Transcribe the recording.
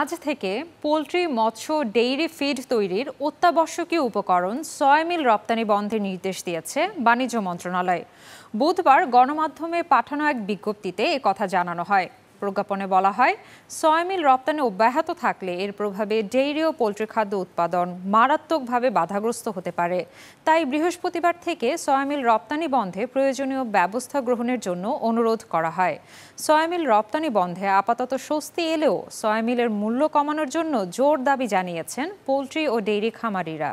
আজ থেকে পোলট্রি মৎস্য ডেইরি ফিড তৈরির অত্যাবশ্যকীয় উপকরণ সয় মিল রপ্তানি বন্ধের নির্দেশ দিয়েছে বাণিজ্য মন্ত্রণালয় বুধবার গণমাধ্যমে পাঠানো এক বিজ্ঞপ্তিতে কথা জানানো হয় প্রজ্ঞাপনে বলা হয় মিল রপ্তানি অব্যাহত থাকলে এর প্রভাবে ডেইরি ও পোলট্রি খাদ্য উৎপাদন মারাত্মকভাবে বাধাগ্রস্ত হতে পারে তাই বৃহস্পতিবার থেকে মিল রপ্তানি বন্ধে প্রয়োজনীয় ব্যবস্থা গ্রহণের জন্য অনুরোধ করা হয় মিল রপ্তানি বন্ধে আপাতত স্বস্তি এলেও মিলের মূল্য কমানোর জন্য জোর দাবি জানিয়েছেন পোলট্রি ও ডেইরি খামারিরা